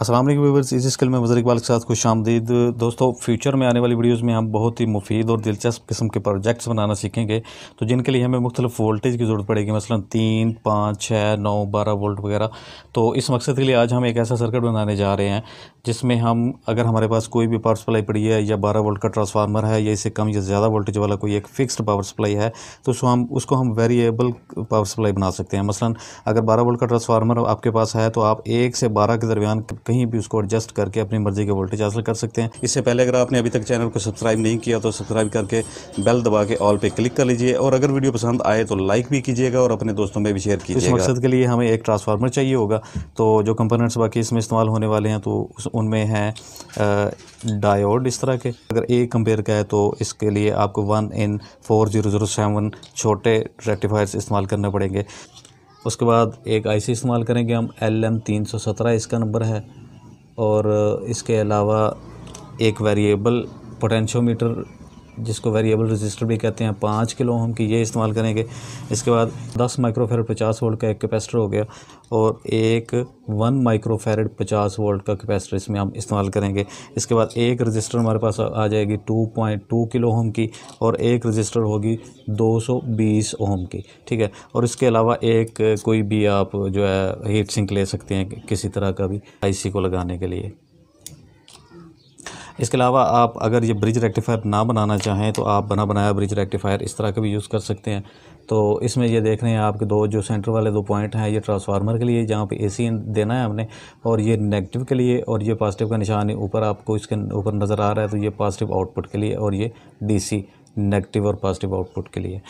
अस्सलाम वालेकुम व्यूवर्स इस स्किल में वजर इकबाल के साथ खुश आमदीद दोस्तों फ्यूचर में आने वाली वीडियोस में हम बहुत ही मुफीद और दिलचस्प किस्म के प्रोजेक्ट्स बनाना सीखेंगे तो जिनके लिए हमें मुख्तलिफ वोल्टेज की ज़रूरत पड़ेगी मसलन तीन पाँच छः नौ बारह वोल्ट वगैरह तो इस मकसद के लिए आज हम एक ऐसा सर्किट बनाने जा रहे हैं जिसमें हम अगर हमारे पास कोई भी पावर सप्लाई पड़ी है या बारह वोल्ट का ट्रांसफार्मर है या इससे कम या ज़्यादा वोल्टेज वाला कोई एक फिक्सड पावर सप्लाई है तो उसको हम उसको हम वेरिएबल पावर सप्लाई बना सकते हैं मसलन अगर बारह वोल्ट का ट्रांसफार्मर आपके पास है तो आप एक से बारह के दरमियान कहीं भी उसको एडजस्ट करके अपनी मर्जी के वोल्टेज हासिल कर सकते हैं इससे पहले अगर आपने अभी तक चैनल को सब्सक्राइब नहीं किया तो सब्सक्राइब करके बेल दबा के ऑल पे क्लिक कर लीजिए और अगर वीडियो पसंद आए तो लाइक भी कीजिएगा और अपने दोस्तों में भी शेयर कीजिए तो इस मकसद के लिए हमें एक ट्रांसफार्मर चाहिए होगा तो जो कंपोनेंट्स बाकी इसमें इस्तेमाल होने वाले हैं तो उनमें हैं डायोड इस तरह के अगर एक कंपेयर का है तो इसके लिए आपको one in four zero zero seven छोटे रेक्टिफायर्स इस्तेमाल करने पड़ेंगे उसके बाद एक आईसी इस्तेमाल करेंगे हम एल एम तीन सौ सत्रह इसका नंबर है और इसके अलावा एक वेरिएबल पोटेंशियोमीटर जिसको वेरिएबल रजिस्टर भी कहते हैं पाँच किलो ओम की ये इस्तेमाल करेंगे इसके बाद दस माइक्रोफेरड पचास वोल्ट का एक कैपेसिटर हो गया और एक वन माइक्रोफेरड पचास वोल्ट का कैपेसिटर इसमें हम इस्तेमाल करेंगे इसके बाद एक रजिस्टर हमारे पास आ जाएगी two point two kilo ohm की और एक रजिस्टर होगी दो सौ बीस ओम की ठीक है और इसके अलावा एक कोई भी आप जो है हीट सिंक ले सकते हैं किसी तरह का भी सी को लगाने के लिए इसके अलावा आप अगर ये ब्रिज रेक्टिफायर ना बनाना चाहें तो आप बना बनाया ब्रिज रेक्टिफायर इस तरह का भी यूज़ कर सकते हैं तो इसमें ये देख रहे हैं आपके दो जो सेंटर वाले दो पॉइंट हैं ये ट्रांसफार्मर के लिए जहाँ पे एसी देना है हमने और ये नेगेटिव के लिए और ये पॉजिटिव का निशान है ऊपर आपको इसके ऊपर नज़र आ रहा है तो ये पॉजिटिव आउटपुट के लिए और ये सी नेगेटिव और पॉजिटिव आउटपुट के लिए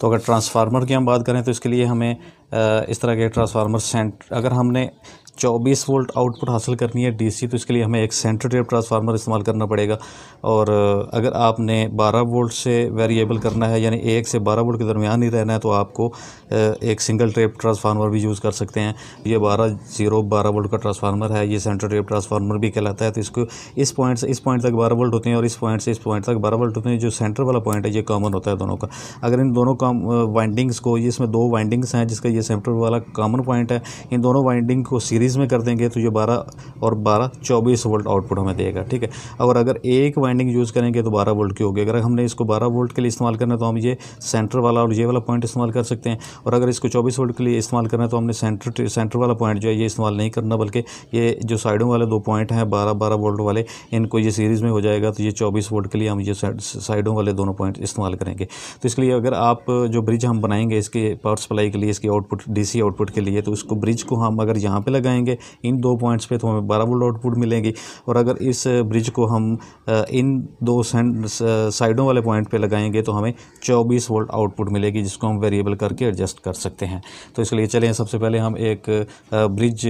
तो अगर ट्रांसफार्मर की हम बात करें तो इसके लिए हमें इस तरह के ट्रांसफार्मर सेंट अगर हमने चौबीस वोल्ट आउटपुट हासिल करनी है डीसी तो इसके लिए हमें एक सेंटर टेप ट्रांसफार्मर इस्तेमाल करना पड़ेगा और अगर आपने 12 वोल्ट से वेरिएबल करना है यानी एक से 12 वोल्ट के दरमियान ही रहना है तो आपको एक सिंगल टेप ट्रांसफार्मर भी यूज़ कर सकते हैं ये बारह जीरो बारह वोल्ट का ट्रांसफार्मर है ये सेंटर टेप ट्रांसफार्मर भी कहलाता है तो इसको इस पॉइंट से इस पॉइंट तक बारह वोल्ट होते हैं और इस पॉइंट से इस पॉइंट तक बारह वोल्ट होते हैं जो सेंटर वाला पॉइंट है ये कॉमन होता है दोनों का अगर इन दोनों काम वाइंडिंग्स को इसमें दो वाइंडिंग्स हैं जिसका ये सेंटर वाला कॉमन पॉइंट है इन दोनों वाइंडिंग को सीरीज सीरीज़ में कर देंगे तो ये बारह और बारह चौबीस वोल्ट आउटपुट हमें देगा ठीक है और अगर एक वाइंडिंग यूज़ करेंगे तो बारह वोल्ट की होगी अगर हमने इसको बारह वोल्ट के लिए इस्तेमाल करना है तो हम ये सेंटर वाला और ये वाला पॉइंट इस्तेमाल कर सकते हैं और अगर इसको चौबीस वोल्ट के लिए इस्तेमाल करना है तो हमने सेंटर सेंटर वाला पॉइंट जो है ये इस्तेमाल नहीं करना बल्कि ये जो साइडों वाले दो पॉइंट हैं बारह बारह वोल्ट वाले इनको ये सीरीज़ में हो जाएगा तो ये चौबीस वोल्ट के लिए हम ये साइडों वाले दोनों पॉइंट इस्तेमाल करेंगे तो इसके लिए अगर आप जो ब्रिज हम बनाएंगे इसके पावर सप्लाई के लिए इसकी आउटपुट डीसी आउटपुट के लिए तो उसको ब्रिज को हम अगर यहाँ पे लगाएं जाएंगे इन दो पॉइंट्स पे तो हमें बारह वोल्ट आउटपुट मिलेंगे और अगर इस ब्रिज को हम इन दो साइडों वाले पॉइंट पे लगाएंगे तो हमें चौबीस वोल्ट आउटपुट मिलेगी जिसको हम वेरिएबल करके एडजस्ट कर सकते हैं तो इसलिए चलें सबसे पहले हम एक ब्रिज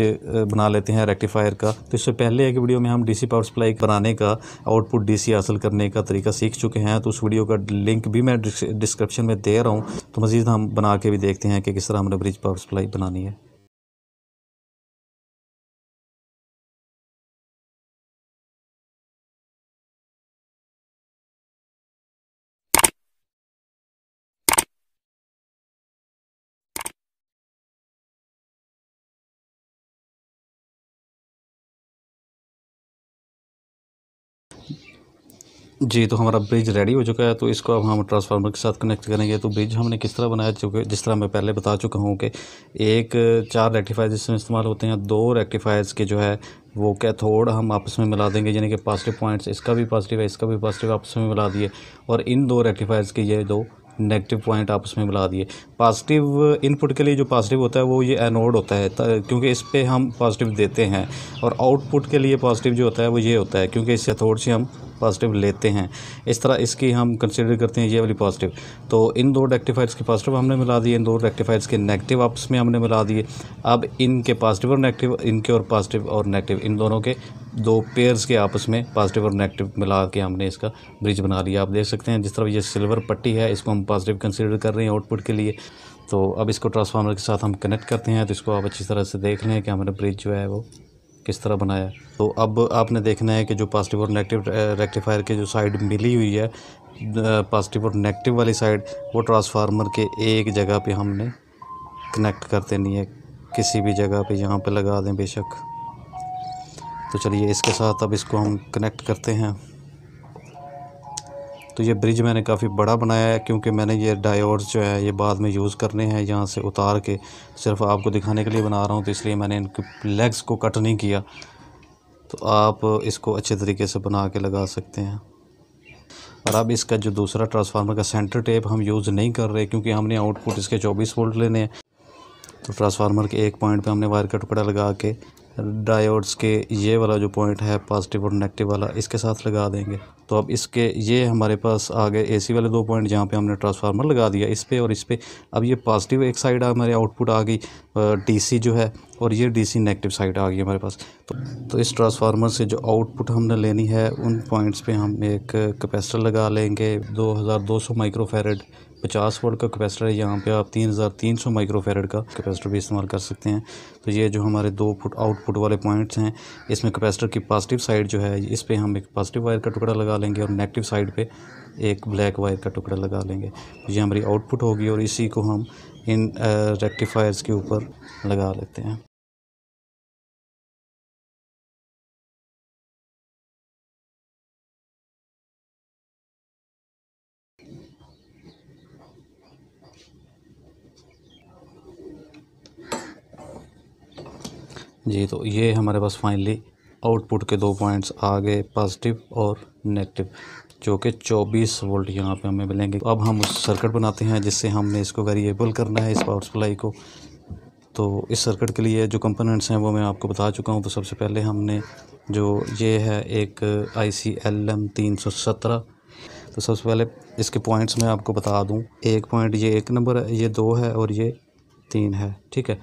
बना लेते हैं रेक्टिफायर का तो इससे पहले एक वीडियो में हम डी पावर सप्लाई बनाने का आउटपुट डी हासिल करने का तरीका सीख चुके हैं तो उस वीडियो का लिंक भी मैं डिस्क्रिप्शन में दे रहा हूँ तो मज़ीद हम बना के भी देखते हैं कि किस तरह हमने ब्रिज पावर सप्लाई बनानी है जी तो हमारा ब्रिज रेडी हो चुका है तो इसको अब हम ट्रांसफार्मर के साथ कनेक्ट करेंगे तो ब्रिज हमने किस तरह बनाया चुके जिस तरह मैं पहले बता चुका हूँ कि एक चार रेक्टिफायर जिसमें इस्तेमाल होते हैं दो रेक्टिफायर्स के जो है वो कैथोड हम आपस में मिला देंगे यानी कि पॉजिटिव पॉइंट्स इसका भी पॉजिटिव है इसका भी पॉजिटिव आपस में मिला दिए और इन दो रेक्टिफायर्स के ये दो नेगेटिव पॉइंट आपस में मिला दिए पॉजिटिव इनपुट के लिए जो पॉजिटिव होता है वो ये एनोड होता है क्योंकि इस पर हम पॉजिटिव देते हैं और आउटपुट के लिए पॉजिटिव जो होता है वो ये होता है क्योंकि इस कैथोड से हम पॉजिटिव लेते हैं इस तरह इसकी हम कंसिडर करते हैं ये वाली पॉजिटिव तो इन दो रेक्टिफायर्स के पॉजिटिव हमने मिला दिए इन दो रेक्टिफायर्स के नेगेटिव आपस में हमने मिला दिए अब इनके पॉजिटिव और नेगेटिव इनके और पॉजिटिव और नेगेटिव इन दोनों के दो पेयर्स के आपस में पॉजिटिव और नेगेटिव मिला के हमने इसका ब्रिज बना लिया आप देख सकते हैं जिस तरह ये सिल्वर पट्टी है इसको हम पॉजिटिव कंसिडर कर रहे हैं आउटपुट के लिए तो अब इसको ट्रांसफार्मर के साथ हम कनेक्ट करते हैं तो इसको आप अच्छी तरह से देख लें कि हमारा ब्रिज जो है वो किस तरह बनाया तो अब आपने देखना है कि जो पॉजिटिव और नेगेटिव रेक्टिफायर के जो साइड मिली हुई है पॉजिटिव और नेगेटिव वाली साइड वो ट्रांसफार्मर के एक जगह पे हमने कनेक्ट कर देनी है किसी भी जगह पे यहाँ पे लगा दें बेशक तो चलिए इसके साथ अब इसको हम कनेक्ट करते हैं तो ये ब्रिज मैंने काफ़ी बड़ा बनाया है क्योंकि मैंने ये डायोड्स जो है ये बाद में यूज़ करने हैं यहाँ से उतार के सिर्फ आपको दिखाने के लिए बना रहा हूँ तो इसलिए मैंने इनके लेग्स को कट नहीं किया तो आप इसको अच्छे तरीके से बना के लगा सकते हैं और अब इसका जो दूसरा ट्रांसफार्मर का सेंटर टेप हम यूज़ नहीं कर रहे क्योंकि हमने आउटपुट इसके 24 वोल्ट लेने हैं तो ट्रांसफार्मर के एक पॉइंट पे हमने वायर का टुकड़ा लगा के डायोड्स के ये वाला जो पॉइंट है पॉजिटिव और नेगेटिव वाला इसके साथ लगा देंगे तो अब इसके ये हमारे पास आ गए एसी वाले दो पॉइंट जहाँ पे हमने ट्रांसफार्मर लगा दिया इस पर और इस पर अब ये पॉजिटिव एक साइड हमारे आउटपुट आ गई डीसी जो है और ये डीसी नेगेटिव साइड आ गई हमारे पास तो, तो इस ट्रांसफार्मर से जो आउटपुट हमने लेनी है उन पॉइंट्स पे हम एक कैपेसिटर लगा लेंगे दो माइक्रोफैरड पचास वोल्ट का कैपेसिटर है यहाँ पे आप तीन तीन हज़ार सौ माइक्रोफेरड का कैपेसिटर भी इस्तेमाल कर सकते हैं तो ये जो हमारे दो फुट आउटपुट वाले पॉइंट्स हैं इसमें कैपेसिटर की पॉजिटिव साइड जो है इस पर हम एक पॉजिटिव वायर का टुकड़ा लगा लेंगे और नेगेटिव साइड पर एक ब्लैक वायर का टुकड़ा लगा लेंगे तो ये हमारी आउटपुट होगी और इसी को हम इन रेक्टिफायर्स के ऊपर लगा लेते हैं जी तो ये हमारे पास फाइनली आउटपुट के दो पॉइंट्स आ गए पॉजिटिव और नेगेटिव जो कि 24 वोल्ट यहाँ पे हमें मिलेंगे अब हम उस सर्किट बनाते हैं जिससे हमने इसको वेरिएबल करना है इस पावर सप्लाई को तो इस सर्किट के लिए जो कंपोनेंट्स हैं वो मैं आपको बता चुका हूँ तो सबसे पहले हमने जो ये है एक आई सी एल एम तीन सौ सत्रह तो सबसे पहले इसके पॉइंट्स मैं आपको बता दूँ एक पॉइंट ये एक नंबर है ये दो है और ये तीन है ठीक है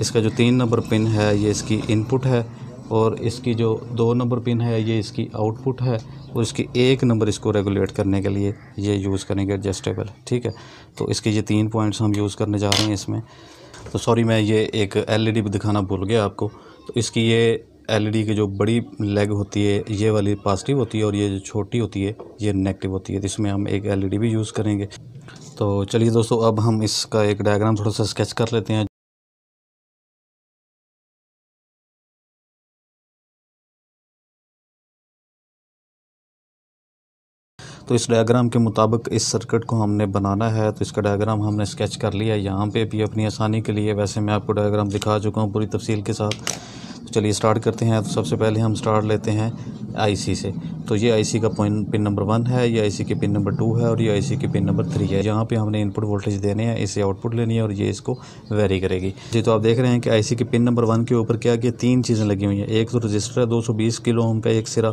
इसका जो तीन नंबर पिन है ये इसकी इनपुट है और इसकी जो दो नंबर पिन है ये इसकी आउटपुट है और इसकी एक नंबर इसको रेगुलेट करने के लिए ये यूज़ करेंगे एडजस्टेबल ठीक है तो इसके ये तीन पॉइंट्स हम यूज़ करने जा रहे हैं इसमें तो सॉरी मैं ये एक एलईडी e भी दिखाना भूल गया आपको तो इसकी ये एलईडी e की जो बड़ी लेग होती है ये वाली पॉजिटिव होती है और ये जो छोटी होती है ये नेगेटिव होती है तो इसमें हम एक डी e भी यूज़ करेंगे तो चलिए दोस्तों अब हम इसका एक डायग्राम थोड़ा सा स्केच कर लेते हैं तो इस डायग्राम के मुताबिक इस सर्किट को हमने बनाना है तो इसका डायग्राम हमने स्केच कर लिया यहाँ पे भी अपनी आसानी के लिए वैसे मैं आपको डायग्राम दिखा चुका हूँ पूरी तफसील के साथ तो चलिए स्टार्ट करते हैं तो सबसे पहले हम स्टार्ट लेते हैं आई से तो ये आई का पॉइंट पिन नंबर वन है ये आई की पिन नंबर टू है और ये आई की पिन नंबर थ्री है यहाँ पे हमने इनपुट वोल्टेज देने हैं इसे आउटपुट लेनी है और ये इसको वेरी करेगी जी तो आप देख रहे हैं कि आई की पिन नंबर वन के ऊपर क्या कि तीन चीज़ें लगी हुई हैं एक तो रजिस्टर है दो किलो ओम का एक सिरा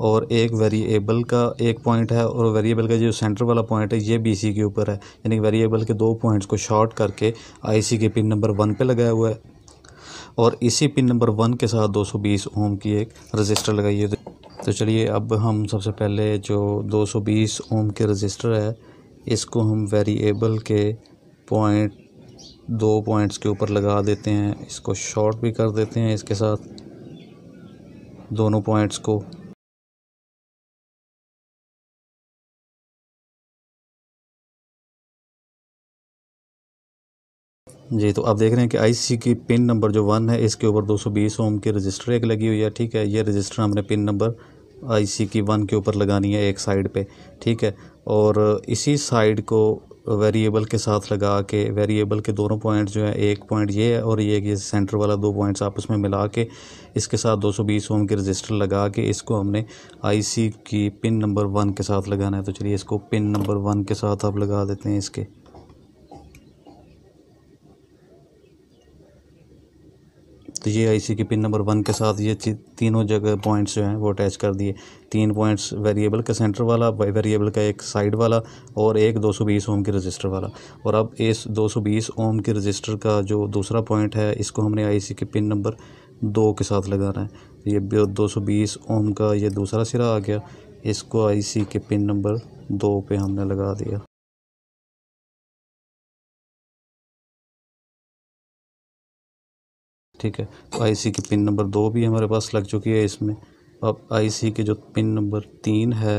और एक वेरिएबल का एक पॉइंट है और वेरिएबल का जो सेंटर वाला पॉइंट है ये बीसी के ऊपर है यानी वेरिएबल के दो पॉइंट्स को शॉर्ट करके आईसी के पिन नंबर वन पे लगाया हुआ है और इसी पिन नंबर वन के साथ 220 ओम की एक रजिस्टर लगाई है तो चलिए अब हम सबसे पहले जो 220 ओम के रजिस्टर है इसको हम वेरिएबल के पॉइंट दो पॉइंट्स के ऊपर लगा देते हैं इसको शॉर्ट भी कर देते हैं इसके साथ दोनों पॉइंट्स को जी तो आप देख रहे हैं कि आईसी की पिन नंबर जो वन है इसके ऊपर 220 ओम की रजिस्टर एक लगी हुई है ठीक है ये रजिस्टर हमने पिन नंबर आईसी की वन के ऊपर लगानी है एक साइड पे ठीक है और इसी साइड को वेरिएबल के साथ लगा के वेरिएबल के दोनों पॉइंट जो है एक पॉइंट ये है और ये कि सेंटर वाला दो पॉइंट्स आपस में मिला के इसके साथ 220 ओम के रजिस्टर लगा के इसको हमने आईसी की पिन नंबर वन के साथ लगाना है तो चलिए इसको पिन नंबर वन के साथ आप लगा देते हैं इसके तो ये आईसी के पिन नंबर वन के साथ ये तीनों जगह पॉइंट्स जो हैं वो अटैच कर दिए तीन पॉइंट्स वेरिएबल का सेंटर वाला वेरिएबल का एक साइड वाला और एक 220 ओम के रजिस्टर वाला और अब इस 220 ओम के रजिस्टर का जो दूसरा पॉइंट है इसको हमने आईसी के पिन नंबर दो के साथ लगाना है तो ये 220 ओम का ये दूसरा सिरा आ गया इसको सी के पिन नंबर दो पर हमने लगा दिया ठीक है तो आईसी की पिन नंबर दो भी हमारे पास लग चुकी है इसमें अब आईसी के जो पिन नंबर तीन है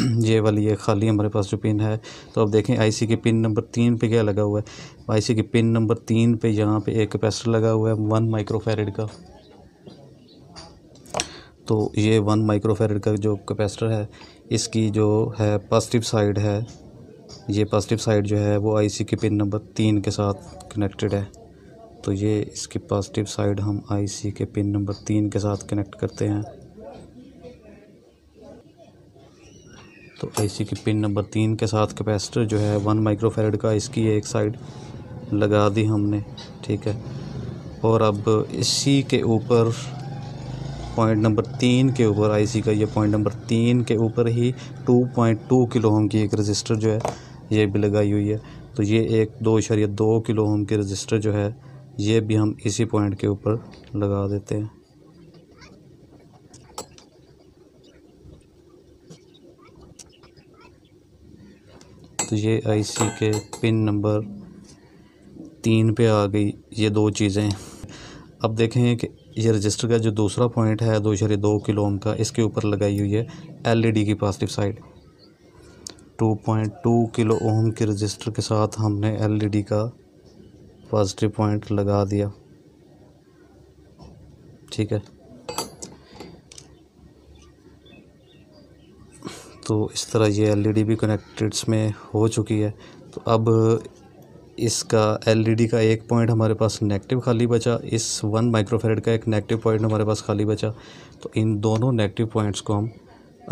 ये वाली ये खाली हमारे पास जो पिन है तो अब देखें आईसी के पिन नंबर तीन पे क्या लगा हुआ है आईसी के पिन नंबर तीन पे यहाँ पे एक कैपेसिटर लगा हुआ है वन माइक्रोफेरेड का तो ये वन माइक्रोफेरेड का जो कैपेसिटर है इसकी जो है पॉजिटिव साइड है ये पॉजिटिव साइड जो है वो आईसी के पिन नंबर तीन के साथ कनेक्टेड है तो ये इसकी पॉजिटिव साइड हम आईसी के पिन नंबर तीन के साथ कनेक्ट करते हैं तो आईसी के पिन नंबर तीन के साथ कैपेसिटर जो है वन माइक्रोफेरेड का इसकी एक साइड लगा दी हमने ठीक है और अब इसी के ऊपर पॉइंट नंबर तीन के ऊपर आईसी का ये पॉइंट नंबर तीन के ऊपर ही two point two kilo ohm की एक रजिस्टर जो है ये भी लगाई हुई है तो ये एक दो इशारिया दो किलो होम की रजिस्टर जो है ये भी हम इसी पॉइंट के ऊपर लगा देते हैं तो ये आईसी के पिन नंबर तीन पे आ गई ये दो चीज़ें अब देखें कि ये रजिस्टर का जो दूसरा पॉइंट है दो शरी दो किलो ओम का इसके ऊपर लगाई हुई है एलईडी e की पॉजिटिव साइड 2.2 किलो ओम के रजिस्टर के साथ हमने एलईडी e का पॉजिटिव पॉइंट लगा दिया ठीक है तो इस तरह ये एलईडी e भी कनेक्टेड्स में हो चुकी है तो अब इसका एलईडी e का एक पॉइंट हमारे पास नेगेटिव खाली बचा इस वन माइक्रोफेरेड का एक नेगेटिव पॉइंट हमारे पास खाली बचा तो इन दोनों नेगेटिव पॉइंट्स को हम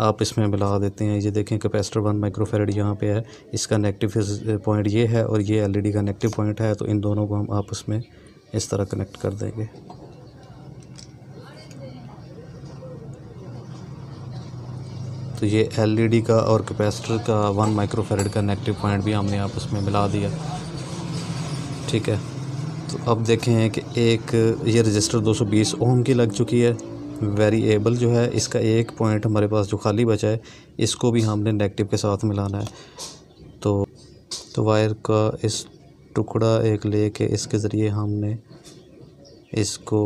आप इसमें मिला देते हैं ये देखें कैपेसिटर वन माइक्रोफेरेड यहाँ पे है इसका नेगेटिव पॉइंट ये है और ये एलईडी का नेगेटिव पॉइंट है तो इन दोनों को हम आपस में इस तरह कनेक्ट कर देंगे तो ये एलईडी का और कैपेसिटर का वन माइक्रोफेरेड का नेगेटिव पॉइंट भी हमने आपस में मिला दिया ठीक है तो अब देखें कि एक ये रजिस्टर 220 ओम की लग चुकी है वेरिएबल जो है इसका एक पॉइंट हमारे पास जो खाली बचा है इसको भी हमने नेगेटिव के साथ मिलाना है तो तो वायर का इस टुकड़ा एक ले के इसके ज़रिए हमने इसको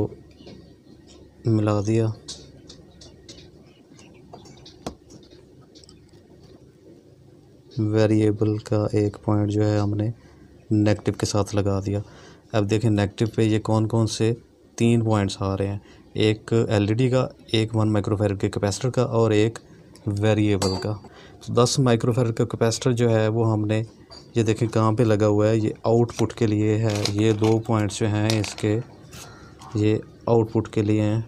मिला दिया वेरिएबल का एक पॉइंट जो है हमने नेगेटिव के साथ लगा दिया अब देखें नेगेटिव पे ये कौन कौन से तीन पॉइंट्स आ रहे हैं एक एलईडी e का एक वन माइक्रोफेरड के कैपेसिटर का और एक वेरिएबल का तो दस माइक्रोफेरड का कैपेसिटर जो है वो हमने ये देखें कहाँ पे लगा हुआ है ये आउटपुट के लिए है ये दो पॉइंट्स जो हैं इसके ये आउटपुट के लिए हैं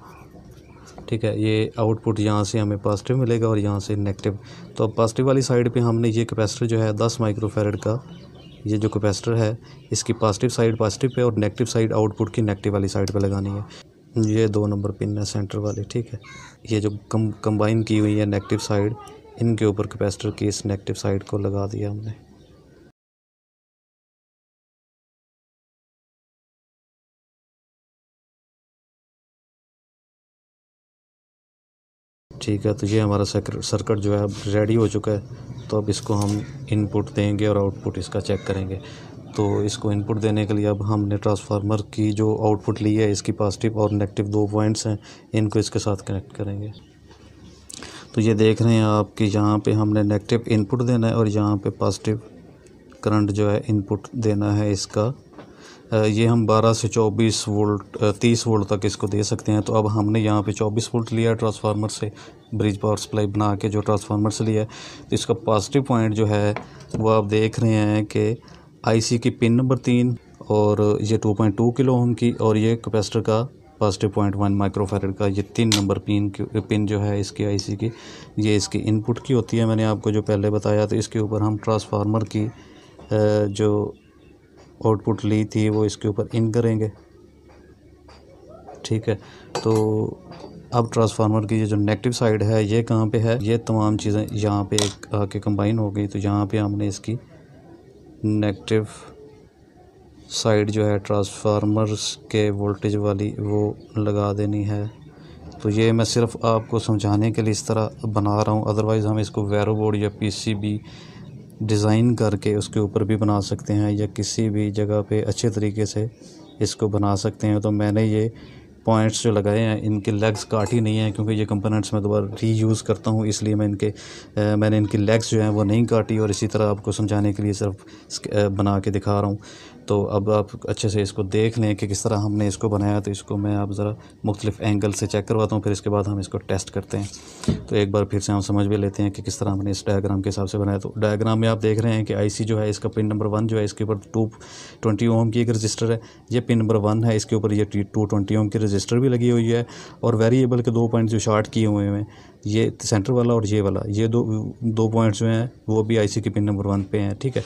ठीक है ये आउटपुट यहाँ से हमें पॉजिटिव मिलेगा और यहाँ से नेगेटिव तो अब पॉजिटिव वाली साइड पे हमने ये कैपेसिटर जो है दस माइक्रोफेरड का ये जो कैपेसिटर है इसकी पॉजिटिव साइड पॉजिटिव पे और नेगेटिव साइड आउटपुट की नेगेटिव वाली साइड पे लगानी है ये दो नंबर पिन है सेंटर वाली ठीक है ये जो कम कंबाइन की हुई है नेगेटिव साइड इनके ऊपर कैपेसिटर की इस नेगेटिव साइड को लगा दिया हमने ठीक है तो ये हमारा सर्किट जो है अब रेडी हो चुका है तो अब इसको हम इनपुट देंगे और आउटपुट इसका चेक करेंगे तो इसको इनपुट देने के लिए अब हमने ट्रांसफार्मर की जो आउटपुट ली है इसकी पॉजिटिव और नेगेटिव दो पॉइंट्स हैं इनको इसके साथ कनेक्ट करेंगे तो ये देख रहे हैं आप कि यहाँ पे हमने नेगेटिव इनपुट देना है और यहाँ पे पॉजिटिव करंट जो है इनपुट देना है इसका ये हम 12 से 24 वोल्ट 30 वोल्ट तक इसको दे सकते हैं तो अब हमने यहाँ पे 24 वोल्ट लिया है ट्रांसफार्मर से ब्रिज पावर सप्लाई बना के जो ट्रांसफार्मर से लिया है तो इसका पॉजिटिव पॉइंट जो है वो आप देख रहे हैं कि आईसी की पिन नंबर तीन और ये 2.2 किलो ओम की और ये कैपेसिटर का पॉजिटिव पॉइंट वन माइक्रोफेरेड का ये तीन नंबर पिन पिन जो है इसकी आईसी की ये इसकी इनपुट की होती है मैंने आपको जो पहले बताया तो इसके ऊपर हम ट्रांसफार्मर की जो आउटपुट ली थी वो इसके ऊपर इन करेंगे ठीक है तो अब ट्रांसफार्मर की ये जो नेगेटिव साइड है ये कहाँ पे है ये तमाम चीज़ें यहाँ पे आके कंबाइन हो गई तो यहाँ पे हमने इसकी नेगेटिव साइड जो है ट्रांसफार्मर्स के वोल्टेज वाली वो लगा देनी है तो ये मैं सिर्फ आपको समझाने के लिए इस तरह बना रहा हूँ अदरवाइज़ हम इसको वैरो बोर्ड या पीसीबी डिज़ाइन करके उसके ऊपर भी बना सकते हैं या किसी भी जगह पे अच्छे तरीके से इसको बना सकते हैं तो मैंने ये पॉइंट्स जो लगाए हैं इनके लेग्स काट ही नहीं है क्योंकि ये कंपोनेंट्स मैं दोबारा री यूज़ करता हूँ इसलिए मैं इनके आ, मैंने इनकी लेग्स जो हैं वो नहीं काटी और इसी तरह आपको समझाने के लिए सिर्फ बना के दिखा रहा हूँ तो अब आप अच्छे से इसको देख लें कि किस तरह हमने इसको बनाया तो इसको मैं आप ज़रा मुख्तलिफ़ एंगल से चेक करवाता हूँ फिर इसके बाद हम इसको टेस्ट करते हैं तो एक बार फिर से हम समझ भी लेते हैं कि किस तरह हमने इस डायग्राम के हिसाब से बनाया तो डायग्राम में आप देख रहे हैं कि आई जो है इसका पिन नंबर वन जो है इसके ऊपर टू ट्वेंटी ओम की एक रजिस्टर है ये पिन नंबर वन है इसके ऊपर ये टू ट्वेंटी ओम की रजिस्टर भी लगी हुई है और वेरिएबल के दो पॉइंट जो शार्ट किए हुए हैं ये सेंटर वाला और ये वाला ये दो दो पॉइंट्स जो हैं वो भी आईसी के पिन नंबर वन पे हैं ठीक है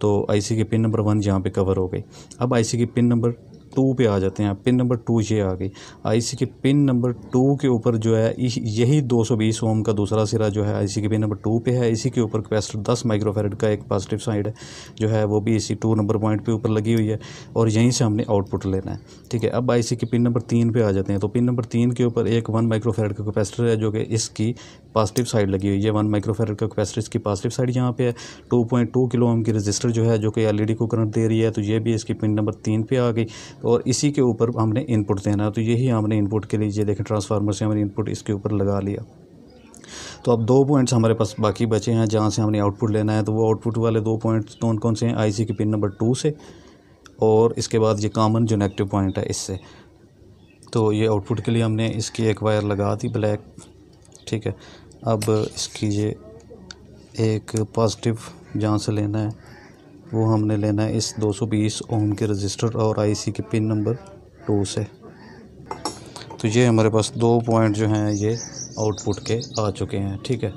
तो आईसी के पिन नंबर वन यहाँ पे कवर हो गए अब आईसी के पिन नंबर टू पे आ जाते हैं पिन नंबर टू ये आ गई आईसी के पिन नंबर टू के ऊपर जो है यही 220 ओम का दूसरा सिरा जो है आईसी के पिन नंबर टू पे है इसी के ऊपर कैपेसिटर 10 माइक्रोफेरेड का एक पॉजिटिव साइड है जो है वो भी इसी टू नंबर पॉइंट पे ऊपर लगी हुई है और यहीं से हमने आउटपुट लेना है ठीक है अब आई के पिन नंबर तीन पर आ जाते हैं तो पिन नंबर तीन के ऊपर एक वन माइक्रोफेरेड का कैपेसिटर है जो कि इसकी पॉजिटिव साइड लगी हुई है वन माइक्रोफेरेड का कैपेसिटर इसकी पॉजिटिव साइड यहाँ पे है two point two kilo ohm की रजिस्टर जो है जो कि एल e को करंट दे रही है तो ये भी इसकी पिन नंबर तीन पे आ गई और इसी के ऊपर हमने इनपुट देना है तो यही हमने इनपुट के लिए देखें ट्रांसफार्मर से हमने इनपुट इसके ऊपर लगा लिया तो अब दो पॉइंट्स हमारे पास बाकी बचे हैं जहाँ से हमने आउटपुट लेना है तो वो आउटपुट वाले दो पॉइंट्स कौन कौन से हैं आईसी के पिन नंबर टू से और इसके बाद ये कॉमन जो नेगेटिव पॉइंट है इससे तो ये आउटपुट के लिए हमने इसकी एक वायर लगा दी ब्लैक ठीक है अब इसकी ये एक पॉजिटिव जहाँ से लेना है वो हमने लेना है इस 220 ओम के रजिस्टर और आईसी के पिन नंबर टू से तो ये हमारे पास दो पॉइंट जो हैं ये आउटपुट के आ चुके हैं ठीक है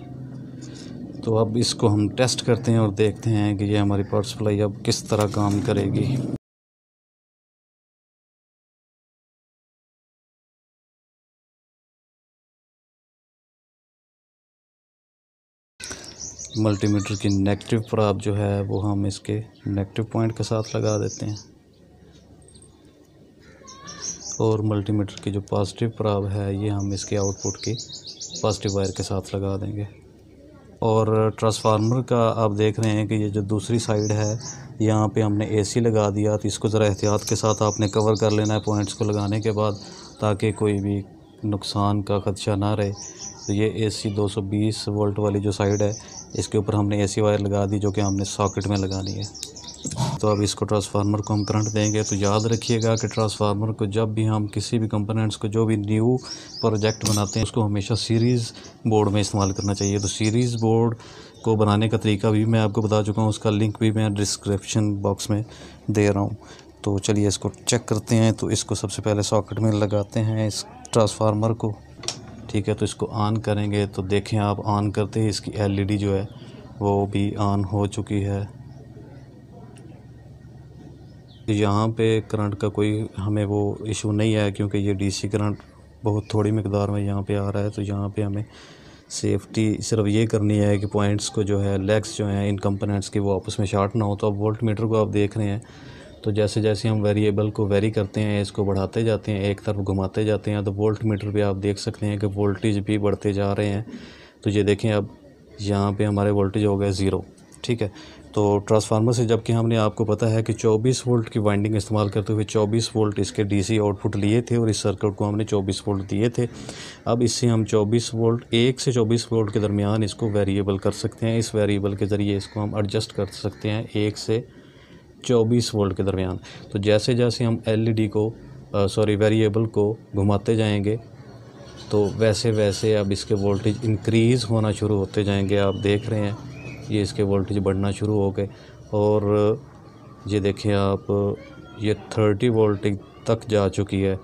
तो अब इसको हम टेस्ट करते हैं और देखते हैं कि ये हमारी पावर सप्लाई अब किस तरह काम करेगी मल्टीमीटर की नेगेटिव प्राप जो है वो हम इसके नेगेटिव पॉइंट के साथ लगा देते हैं और मल्टीमीटर की जो पॉजिटिव प्राप है ये हम इसके आउटपुट की पॉजिटिव वायर के साथ लगा देंगे और ट्रांसफार्मर का आप देख रहे हैं कि ये जो दूसरी साइड है यहाँ पे हमने एसी लगा दिया तो इसको ज़रा एहतियात के साथ आपने कवर कर लेना है पॉइंट्स को लगाने के बाद ताकि कोई भी नुकसान का ख़दशा ना रहे तो ये एसी 220 वोल्ट वाली जो साइड है इसके ऊपर हमने ऐसी वायर लगा दी जो कि हमने सॉकेट में लगानी है तो अब इसको ट्रांसफार्मर को हम करंट देंगे तो याद रखिएगा कि ट्रांसफार्मर को जब भी हम किसी भी कंपोनेंट्स को जो भी न्यू प्रोजेक्ट बनाते हैं उसको हमेशा सीरीज़ बोर्ड में इस्तेमाल करना चाहिए तो सीरीज़ बोर्ड को बनाने का तरीका भी मैं आपको बता चुका हूँ उसका लिंक भी मैं डिस्क्रिप्शन बॉक्स में दे रहा हूँ तो चलिए इसको चेक करते हैं तो इसको सबसे पहले सॉकेट में लगाते हैं इस ट्रांसफार्मर को ठीक है तो इसको ऑन करेंगे तो देखें आप ऑन करते ही इसकी एलईडी e जो है वो भी ऑन हो चुकी है तो यहाँ पे करंट का कोई हमें वो इशू नहीं है क्योंकि ये डीसी करंट बहुत थोड़ी मकदार में यहाँ पे आ रहा है तो यहाँ पे हमें सेफ्टी सिर्फ ये करनी है कि पॉइंट्स को जो है लेग्स जो हैं इन कंपोनेंट्स के वो आपस में शार्ट ना हो तो अब वोल्ट मीटर को आप देख रहे हैं तो जैसे जैसे हम वेरिएबल को वेरी करते हैं इसको बढ़ाते जाते हैं एक तरफ घुमाते जाते हैं तो वोल्ट मीटर पर आप देख सकते हैं कि वोल्टेज भी बढ़ते जा रहे हैं तो ये देखें अब यहाँ पे हमारे वोल्टेज हो गए ज़ीरो ठीक है तो ट्रांसफार्मर से जबकि हमने आपको पता है कि 24 वोल्ट की वाइंडिंग इस्तेमाल करते हुए 24 वोल्ट इसके डीसी आउटपुट लिए थे और इस सर्किट को हमने 24 वोल्ट दिए थे अब इससे हम 24 वोल्ट एक से 24 वोल्ट के दरमियान इसको वेरिएबल कर सकते हैं इस वेरिएबल के ज़रिए इसको हम एडजस्ट कर सकते हैं एक से 24 वोल्ट के दरमियान तो जैसे जैसे हम एलईडी e को सॉरी वेरिएबल को घुमाते जाएंगे तो वैसे वैसे अब इसके वोल्टेज इंक्रीज़ होना शुरू होते जाएंगे आप देख रहे हैं ये इसके वोल्टेज बढ़ना शुरू हो गए और ये देखें आप ये थर्टी वोल्ट तक जा चुकी है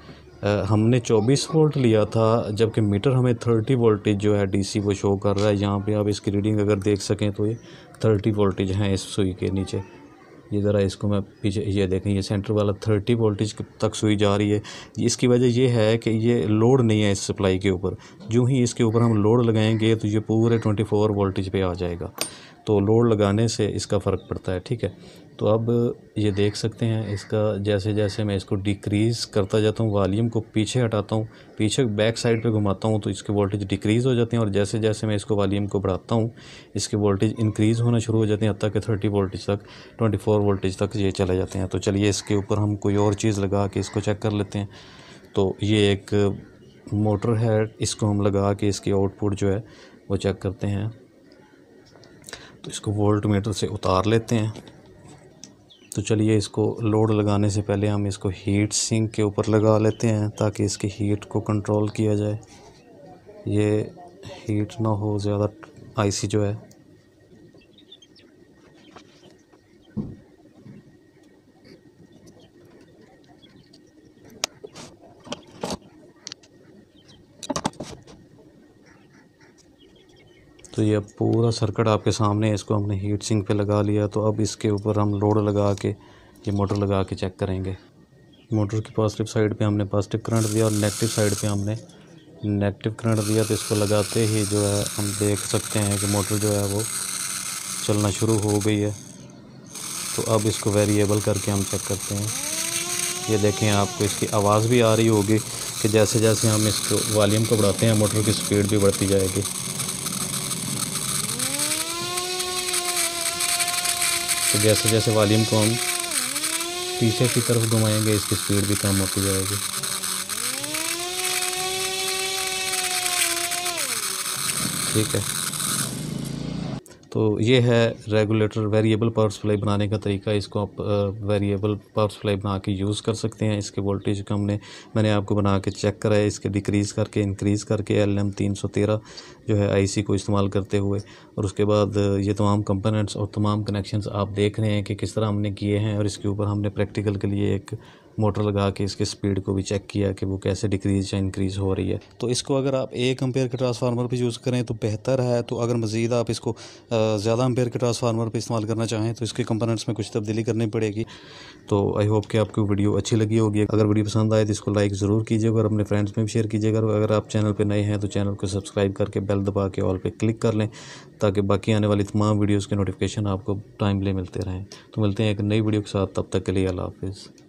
आ, हमने 24 वोल्ट लिया था जबकि मीटर हमें 30 वोल्टेज जो है डीसी वो शो कर रहा है यहाँ पे आप इसकी रीडिंग अगर देख सकें तो ये 30 वोल्टेज हैं इस सुई के नीचे ये ज़रा इसको मैं पीछे ये देखें ये सेंटर वाला थर्टी वोल्टेज तक सुई जा रही है इसकी वजह ये है कि ये लोड नहीं है इस सप्लाई के ऊपर जो ही इसके ऊपर हम लोड लगाएंगे तो ये पूरे ट्वेंटी फोर वोल्टेज पर आ जाएगा तो लोड लगाने से इसका फ़र्क पड़ता है ठीक है तो अब ये देख सकते हैं इसका जैसे जैसे मैं इसको डिक्रीज़ करता जाता हूँ वॉल्यूम को पीछे हटाता हूँ पीछे बैक साइड पे घुमाता हूँ तो इसके वोल्टेज डिक्रीज़ हो जाते हैं और जैसे जैसे मैं इसको वॉल्यूम को बढ़ाता हूँ इसके वोल्टेज इंक्रीज़ होना शुरू हो जाते हैं हती कि थर्टी वोल्टेज तक ट्वेंटी फोर वोल्टेज तक ये चले जाते हैं तो चलिए इसके ऊपर हम कोई और चीज़ लगा के इसको चेक कर लेते हैं तो ये एक मोटर है इसको हम लगा के इसकी आउटपुट जो है वो चेक करते हैं तो इसको वोल्ट मीटर से उतार लेते हैं तो चलिए इसको लोड लगाने से पहले हम इसको हीट सिंक के ऊपर लगा लेते हैं ताकि इसकी हीट को कंट्रोल किया जाए ये हीट ना हो ज़्यादा आईसी जो है तो ये पूरा सर्कट आपके सामने है इसको हमने हीट सिंक पे लगा लिया तो अब इसके ऊपर हम लोड लगा के ये मोटर लगा के चेक करेंगे मोटर की पॉजिटिव साइड पे हमने पॉजिटिव करंट दिया और नेगेटिव साइड पे हमने नेगेटिव करंट दिया तो इसको लगाते ही जो है हम देख सकते हैं कि मोटर जो है वो चलना शुरू हो गई है तो अब इसको वेरिएबल करके हम चेक करते हैं ये देखें आपको इसकी आवाज़ भी आ रही होगी कि जैसे जैसे हम इसको वॉल्यूम को बढ़ाते हैं मोटर की स्पीड भी बढ़ती जाएगी तो जैसे जैसे वालीम को हम पीछे की तरफ घुमाएंगे इसकी स्पीड भी कम होती जाएगी ठीक है तो ये है रेगुलेटर वेरिएबल पावर सप्लाई बनाने का तरीका इसको आप वेरिएबल पावर सप्लाई बना के यूज़ कर सकते हैं इसके वोल्टेज का हमने मैंने आपको बना के चेक कराया इसके डिक्रीज़ करके इंक्रीज़ करके एल एम तीन सौ तेरह जो है आई सी को इस्तेमाल करते हुए और उसके बाद ये तमाम कंपोनेंट्स और तमाम कनेक्शंस आप देख रहे हैं कि किस तरह हमने किए हैं और इसके ऊपर हमने प्रैक्टिकल के लिए एक मोटर लगा के इसके स्पीड को भी चेक किया कि वो कैसे डिक्रीज़ या इंक्रीज़ हो रही है तो इसको अगर आप एक अम्पेयर के ट्रांसफार्मर पर यूज़ करें तो बेहतर है तो अगर मज़ीद आप इसको ज़्यादा अंपेयर के ट्रांसफार्मर पर इस्तेमाल करना चाहें तो इसके कंपोनेंट्स में कुछ तब्दीली करनी पड़ेगी तो आई होप कि आपको वीडियो अच्छी लगी होगी अगर वीडियो पसंद आए तो इसको लाइक ज़रूर कीजिएगा और अपने फ्रेंड्स में भी शेयर कीजिएगा और अगर आप चैनल पर नए हैं तो चैनल को सब्सक्राइब करके बेल दबा के ऑल पर क्लिक कर लें ताकि बाकी आने वाली तमाम वीडियोज़ के नोटिफिकेशन आपको टाइमली मिलते रहें तो मिलते हैं एक नई वीडियो के साथ तब तक के लिए अल्लाह हाफिज़